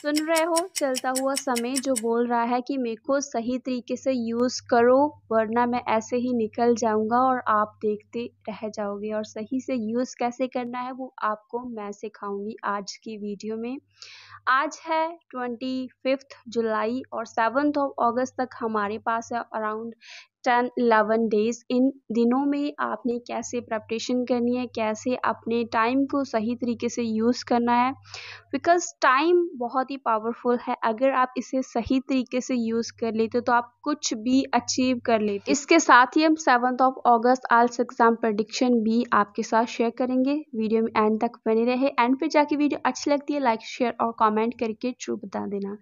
सुन रहे हो चलता हुआ समय जो बोल रहा है कि मेरे को सही तरीके से यूज़ करो वरना मैं ऐसे ही निकल जाऊंगा और आप देखते रह जाओगे और सही से यूज़ कैसे करना है वो आपको मैं सिखाऊंगी आज की वीडियो में आज है ट्वेंटी फिफ्थ जुलाई और सेवन्थ ऑफ अगस्त तक हमारे पास है अराउंड टेन इलेवन डेज इन दिनों में आपने कैसे प्रपरेशन करनी है कैसे अपने टाइम को सही तरीके से यूज़ करना है बिकॉज टाइम बहुत ही पावरफुल है अगर आप इसे सही तरीके से यूज़ कर लेते तो आप कुछ भी अचीव कर लेते इसके साथ ही हम seventh of August IELTS exam prediction भी आपके साथ शेयर करेंगे वीडियो में एंड तक बने रहे एंड पे जाके वीडियो अच्छी लगती है लाइक शेयर और कॉमेंट करके ट्रू बता देना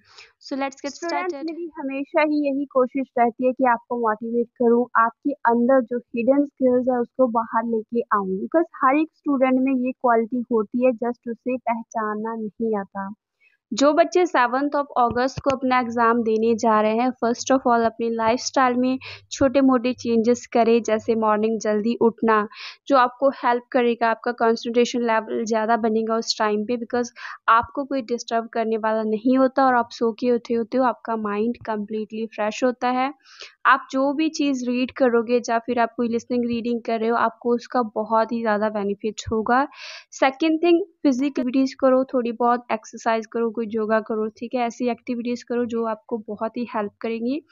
सो लेट्स गेट स्टार्टेड मेरी हमेशा ही यही कोशिश रहती है कि आपको मोटिवेट करूं आपके अंदर जो हिडन स्किल्स है उसको बाहर लेके आऊं बिकॉज हर एक स्टूडेंट में ये क्वालिटी होती है जस्ट उसे पहचानना नहीं आता जो बच्चे सेवन्थ ऑफ अगस्त को अपना एग्ज़ाम देने जा रहे हैं फर्स्ट ऑफ ऑल अपनी लाइफ में छोटे मोटे चेंजेस करें जैसे मॉर्निंग जल्दी उठना जो आपको हेल्प करेगा आपका कंसंट्रेशन लेवल ज़्यादा बनेगा उस टाइम पे बिकॉज आपको कोई डिस्टर्ब करने वाला नहीं होता और आप सो के उठे होते हो आपका माइंड कम्प्लीटली फ्रेश होता है आप जो भी चीज़ रीड करोगे या फिर आप कोई लिसनिंग रीडिंग कर रहे हो आपको उसका बहुत ही ज़्यादा बेनिफिट होगा सेकेंड थिंग फिजिकल एक्टिविटीज़ करो थोड़ी बहुत एक्सरसाइज करो कोई योगा करो ठीक है ऐसी एक्टिविटीज़ करो जो आपको बहुत ही हेल्प करेंगी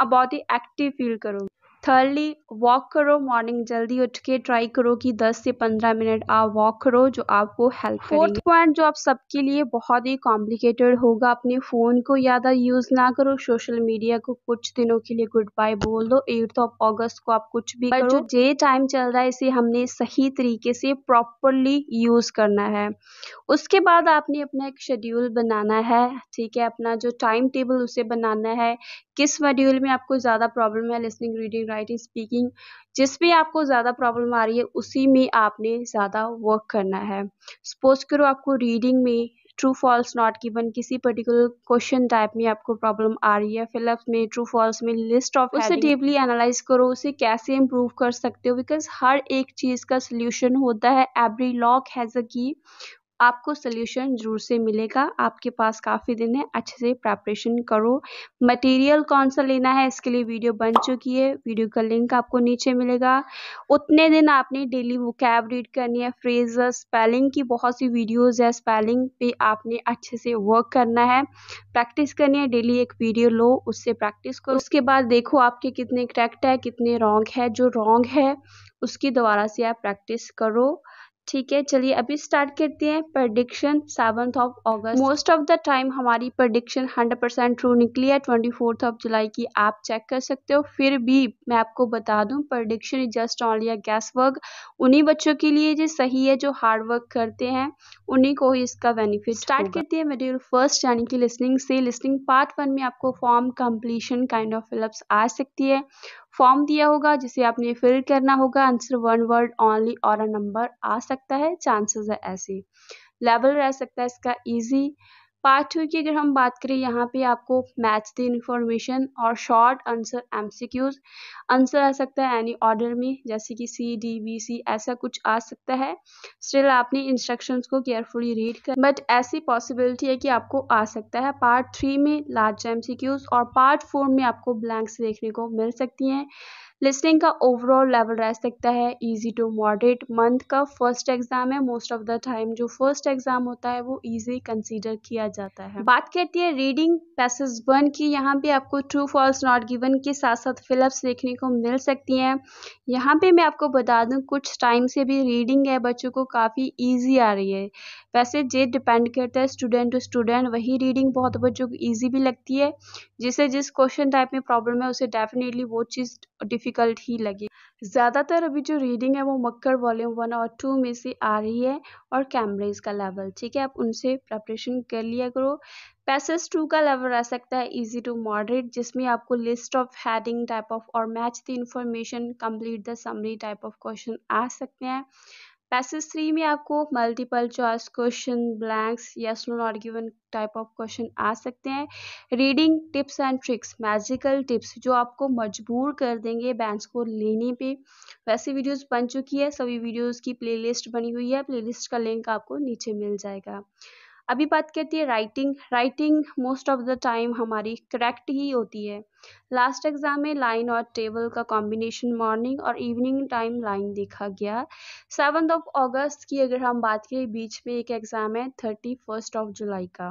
आप बहुत ही एक्टिव फील करोगे थर्डली वॉक करो मॉर्निंग जल्दी उठ के ट्राई करो कि 10 से 15 मिनट आप वॉक करो जो आपको हेल्प फोर्थ पॉइंट जो आप सबके लिए बहुत ही कॉम्प्लिकेटेड होगा अपने फ़ोन को ज़्यादा यूज़ ना करो सोशल मीडिया को कुछ दिनों के लिए गुड बाय बोल दो एट्थ ऑफ ऑगस्ट को आप कुछ भी करो जो जे टाइम चल रहा है इसे हमने सही तरीके से प्रॉपरली यूज़ करना है उसके बाद आपने अपना एक शेड्यूल बनाना है ठीक है अपना जो टाइम टेबल उसे बनाना है किस मॉड्यूल में आपको ज़्यादा प्रॉब्लम है लिसनिंग रीडिंग राइटिंग स्पीकिंग जिस भी आपको ज़्यादा प्रॉब्लम आ रही है उसी में आपने ज़्यादा वर्क करना है सपोज करो आपको रीडिंग में ट्रू फॉल्स नॉट गिवन किसी पर्टिकुलर क्वेश्चन टाइप में आपको प्रॉब्लम आ रही है फिलअप में ट्रू फॉल्स में लिस्ट ऑफ उसे डीपली एनालाइज करो उसे कैसे इम्प्रूव कर सकते हो बिकॉज हर एक चीज़ का सोल्यूशन होता है एवरी लॉक हैज़ अ की आपको सोल्यूशन जरूर से मिलेगा आपके पास काफ़ी दिन है अच्छे से प्रेपरेशन करो मटेरियल कौन सा लेना है इसके लिए वीडियो बन चुकी है वीडियो का लिंक आपको नीचे मिलेगा उतने दिन आपने डेली वो कैब रीड करनी है फ्रेज स्पेलिंग की बहुत सी वीडियोस है स्पेलिंग पे आपने अच्छे से वर्क करना है प्रैक्टिस करनी है डेली एक वीडियो लो उससे प्रैक्टिस करो उसके बाद देखो आपके कितने करेक्ट है कितने रॉन्ग है जो रॉन्ग है उसकी दोबारा से आप प्रैक्टिस करो ठीक है चलिए अभी स्टार्ट करते हैं prediction seven of August most of the time हमारी प्रडिक्शन हंड्रेड परसेंट ट्रू निकली है ट्वेंटी फोर्थ ऑफ जुलाई की आप चेक कर सकते हो फिर भी मैं आपको बता दूं prediction is just only a guess work उन्हीं बच्चों के लिए जो सही है जो हार्ड वर्क करते हैं उन्हीं को ही इसका बेनिफिट स्टार्ट करते हैं मेडियल फर्स्ट यानी कि लिस्निंग से लिस्निंग पार्ट वन में आपको form completion kind of fill ups आ सकती है फॉर्म दिया होगा जिसे आपने फिल करना होगा आंसर वन वर्ड ओनली और अ नंबर आ सकता है चांसेस है ऐसे लेवल रह सकता है इसका इजी पार्ट टू की अगर हम बात करें यहाँ पे आपको मैच द इंफॉर्मेशन और शॉर्ट आंसर एमसीक्यूज आंसर आ सकता है एनी ऑर्डर में जैसे कि सी डी बी सी ऐसा कुछ आ सकता है स्टिल आपने इंस्ट्रक्शंस को केयरफुली रीड कर बट ऐसी पॉसिबिलिटी है कि आपको आ सकता है पार्ट थ्री में लार्ज एमसीक्यूज और पार्ट फोर में आपको ब्लैंक्स देखने को मिल सकती हैं लिस्टिंग का ओवरऑल लेवल रह सकता है इजी टू मॉडरेट मंथ का फर्स्ट एग्जाम है मोस्ट ऑफ द टाइम जो फर्स्ट एग्जाम होता है वो इजी कंसीडर किया जाता है बात करती है रीडिंग पैसेज वन की यहाँ पे आपको ट्रू फॉल्स नॉट गिवन के साथ साथ फिलअप्स देखने को मिल सकती हैं यहाँ पे मैं आपको बता दूँ कुछ टाइम से भी रीडिंग है बच्चों को काफ़ी ईजी आ रही है वैसे जे डिपेंड करता है स्टूडेंट टू स्टूडेंट वही रीडिंग बहुत बच्चों को ईजी भी लगती है जिसे जिस क्वेश्चन टाइप में प्रॉब्लम है उसे डेफिनेटली वो चीज़ डिफ़िकल्ट ही लगी ज़्यादातर अभी जो रीडिंग है वो मक्कर वॉल्यूम वन और टू में से आ रही है और कैमरेज का लेवल ठीक है आप उनसे प्रपरेशन कर लिया करो पैसेज टू का लेवल रह सकता है इजी टू मॉडरेट जिसमें आपको list of heading type of और match the information complete the summary type of question आ सकते हैं पैसेज थ्री में आपको multiple choice question blanks yes no not given type of question आ सकते हैं reading tips and tricks magical tips जो आपको मजबूर कर देंगे बैंक को लेने पे वैसे वीडियोस बन चुकी है सभी वीडियोस की प्लेलिस्ट बनी हुई है प्लेलिस्ट का लिंक आपको नीचे मिल जाएगा अभी बात करती है writing writing most of the time हमारी करेक्ट ही होती है लास्ट एग्जाम में लाइन और टेबल का कॉम्बिनेशन मॉर्निंग और इवनिंग टाइम लाइन देखा गया सेवन ऑफ अगस्त की अगर हम बात करें बीच में एक एग्ज़ाम है थर्टी फर्स्ट ऑफ जुलाई का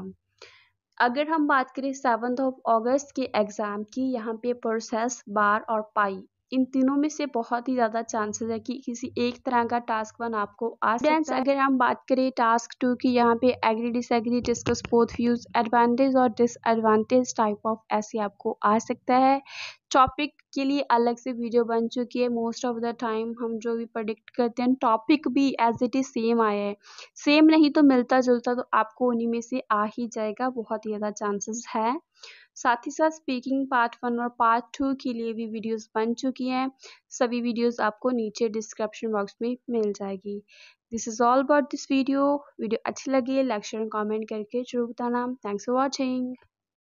अगर हम बात करें सेवन ऑफ अगस्त के एग्ज़ाम की यहाँ पे प्रोसेस बार और पाई इन तीनों में से बहुत ही ज़्यादा चांसेस है कि किसी एक तरह का टास्क वन आपको आ सकता है अगर हम बात करें टास्क टू की यहाँ पे agree disagree discuss both views advantage और डिसएडवांटेज टाइप ऑफ ऐसे आपको आ सकता है टॉपिक के लिए अलग से वीडियो बन चुकी है मोस्ट ऑफ द टाइम हम जो भी प्रोडिक्ट करते हैं टॉपिक भी एज इट इज़ सेम आया है सेम नहीं तो मिलता जुलता तो आपको उन्हीं में से आ ही जाएगा बहुत ही ज़्यादा चांसेस है साथ ही साथ स्पीकिंग पार्ट वन और पार्ट टू के लिए भी वीडियोस बन चुकी हैं सभी वीडियोस आपको नीचे डिस्क्रिप्शन बॉक्स में मिल जाएगी this is all about this video video अच्छी लगी लाइक शेयर कमेंट करके जरूर बताना थैंक्स फॉर वॉचिंग